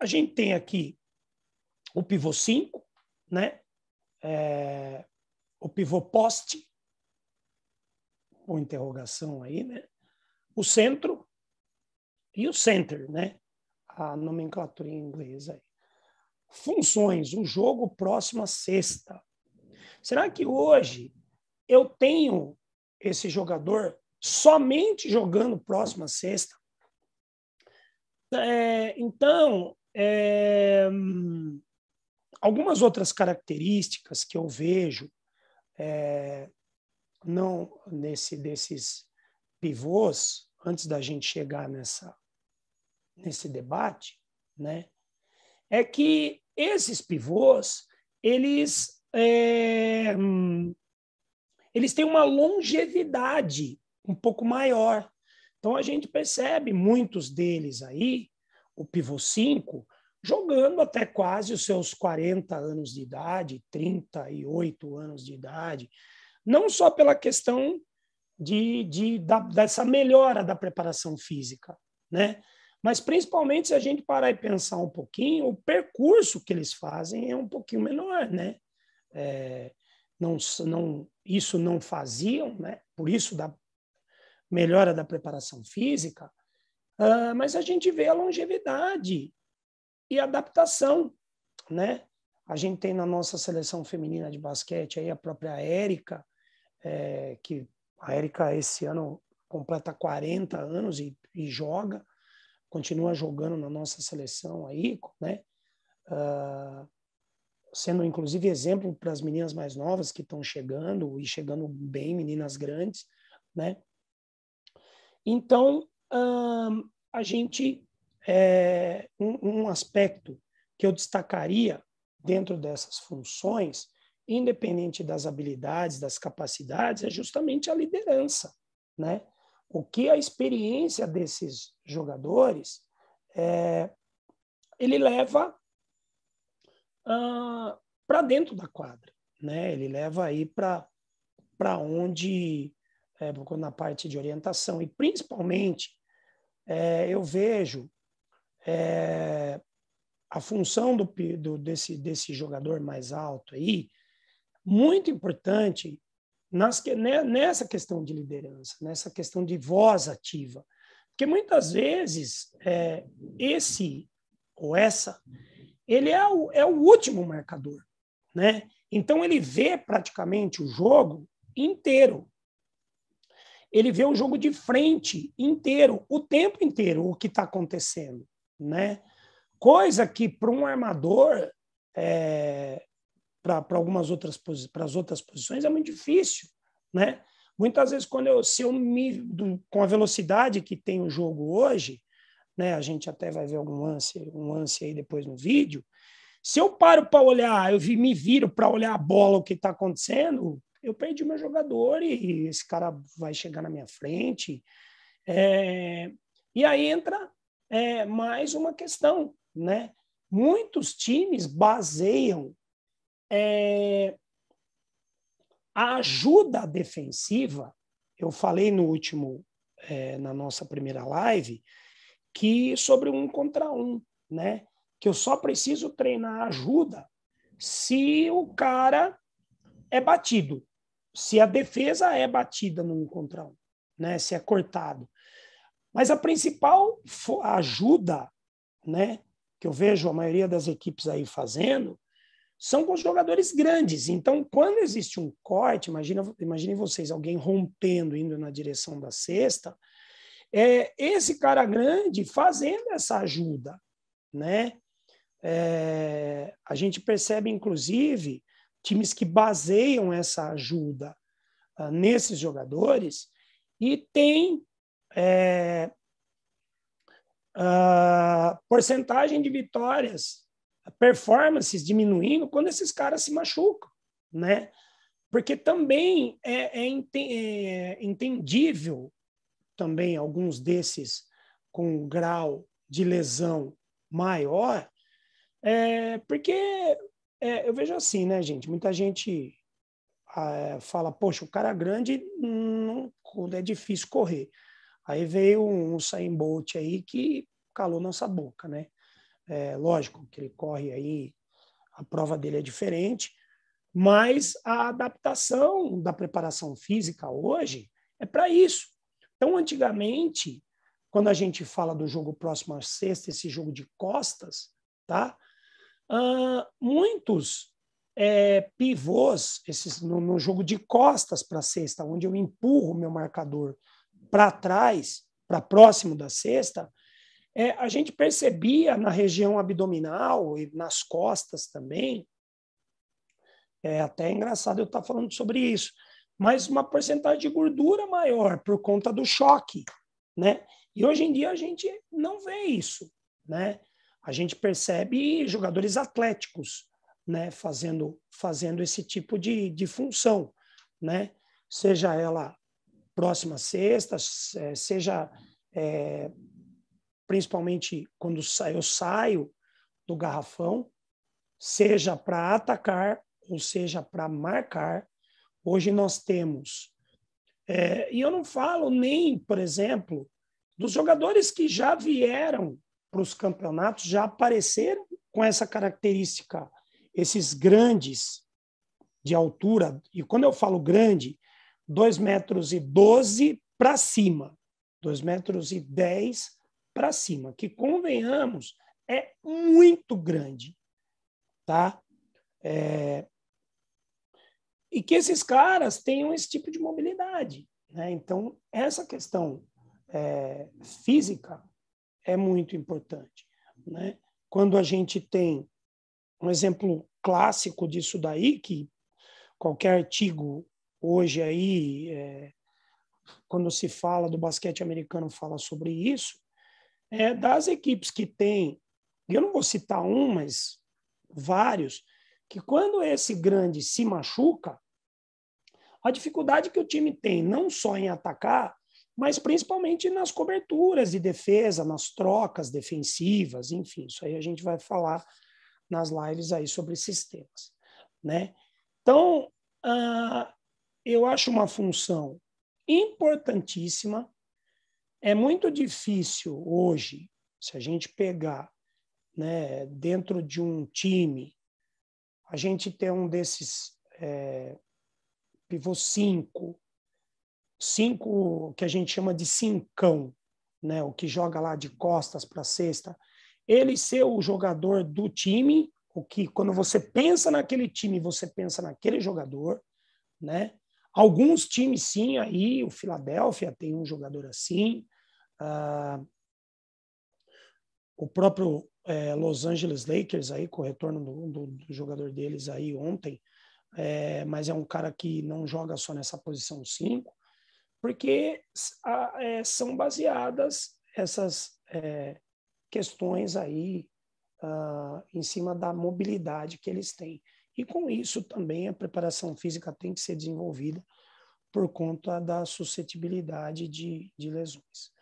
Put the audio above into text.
A gente tem aqui o pivô 5, né? É, o pivô poste, com interrogação aí, né? O centro e o center, né? A nomenclatura em inglês aí. Funções, o jogo próximo à sexta. Será que hoje eu tenho esse jogador somente jogando próxima sexta? É, então, é, algumas outras características que eu vejo é, não nesse desses pivôs antes da gente chegar nessa nesse debate, né? É que esses pivôs eles é, eles têm uma longevidade um pouco maior. Então a gente percebe muitos deles aí o pivô 5, jogando até quase os seus 40 anos de idade, 38 anos de idade, não só pela questão de, de da, dessa melhora da preparação física, né? Mas principalmente se a gente parar e pensar um pouquinho, o percurso que eles fazem é um pouquinho menor, né? É, não, não, isso não faziam, né? Por isso da melhora da preparação física, Uh, mas a gente vê a longevidade e adaptação, né? A gente tem na nossa seleção feminina de basquete aí a própria Érica, é, que a Érica esse ano completa 40 anos e, e, joga, continua jogando na nossa seleção aí, né? Uh, sendo inclusive exemplo para as meninas mais novas que estão chegando e chegando bem, meninas grandes, né? Então a gente é, um, um aspecto que eu destacaria dentro dessas funções, independente das habilidades, das capacidades, é justamente a liderança, né? O que a experiência desses jogadores é, ele leva para dentro da quadra, né? Ele leva aí para para onde é, na parte de orientação e principalmente é, eu vejo é, a função do, do, desse, desse jogador mais alto aí muito importante nas, né, nessa questão de liderança, nessa questão de voz ativa. Porque muitas vezes é, esse ou essa, ele é o, é o último marcador, né? Então ele vê praticamente o jogo inteiro ele vê o jogo de frente inteiro, o tempo inteiro, o que está acontecendo, né? Coisa que para um armador, é, para algumas outras para as outras posições é muito difícil, né? Muitas vezes quando eu se eu me do, com a velocidade que tem o jogo hoje, né? A gente até vai ver algum lance, um lance aí depois no vídeo. Se eu paro para olhar, eu vi, me viro para olhar a bola, o que está acontecendo, eu perdi meu jogador e esse cara vai chegar na minha frente. É, e aí entra é, mais uma questão, né? Muitos times baseiam é, a ajuda defensiva. Eu falei no último, é, na nossa primeira live, que sobre um contra um, né? Que eu só preciso treinar ajuda se o cara é batido se a defesa é batida num contra um, né? se é cortado. Mas a principal ajuda né, que eu vejo a maioria das equipes aí fazendo são com os jogadores grandes. Então, quando existe um corte, imagina, imaginem vocês, alguém rompendo, indo na direção da cesta, é, esse cara grande fazendo essa ajuda, né? É, a gente percebe, inclusive, times que baseiam essa ajuda uh, nesses jogadores e tem é, uh, porcentagem de vitórias, performances diminuindo quando esses caras se machucam, né? Porque também é, é, ente é entendível também alguns desses com grau de lesão maior, é, porque é, eu vejo assim, né, gente? Muita gente ah, fala, poxa, o cara grande é difícil correr. Aí veio um Usain Bolt aí que calou nossa boca, né? É, lógico que ele corre aí, a prova dele é diferente, mas a adaptação da preparação física hoje é para isso. Então, antigamente, quando a gente fala do jogo próximo à sexta, esse jogo de costas, tá? Uh, muitos é, pivôs, esses no, no jogo de costas para a cesta, onde eu empurro meu marcador para trás, para próximo da cesta, é, a gente percebia na região abdominal e nas costas também, é até engraçado eu estar tá falando sobre isso, mas uma porcentagem de gordura maior por conta do choque, né? E hoje em dia a gente não vê isso, né? a gente percebe jogadores atléticos, né, fazendo, fazendo esse tipo de, de função, né, seja ela próxima sexta, eh, seja é, principalmente quando eu saio do garrafão, seja para atacar ou seja para marcar. Hoje nós temos, é, e eu não falo nem, por exemplo, dos jogadores que já vieram para os campeonatos já apareceram com essa característica, esses grandes de altura, e quando eu falo grande, 2 metros e 12 para cima, 2 metros e 10 para cima, que convenhamos, é muito grande, tá? É... E que esses caras tenham esse tipo de mobilidade, né? Então, essa questão é, física é muito importante. Né? Quando a gente tem um exemplo clássico disso daí, que qualquer artigo hoje aí, é, quando se fala do basquete americano, fala sobre isso, é das equipes que tem, eu não vou citar um, mas vários, que quando esse grande se machuca, a dificuldade que o time tem não só em atacar, mas principalmente nas coberturas de defesa, nas trocas defensivas, enfim, isso aí a gente vai falar nas lives aí sobre sistemas, né? Então, uh, eu acho uma função importantíssima. É muito difícil hoje, se a gente pegar, né, dentro de um time, a gente ter um desses é, pivô 5, cinco que a gente chama de cincão, né, o que joga lá de costas para cesta, ele ser o jogador do time, o que quando você pensa naquele time, você pensa naquele jogador, né? Alguns times sim, aí o Filadélfia tem um jogador assim, uh, o próprio é, Los Angeles Lakers aí com o retorno do, do, do jogador deles aí ontem, é, mas é um cara que não joga só nessa posição 5 porque a, é, são baseadas essas é, questões aí uh, em cima da mobilidade que eles têm. E com isso também a preparação física tem que ser desenvolvida por conta da suscetibilidade de, de lesões.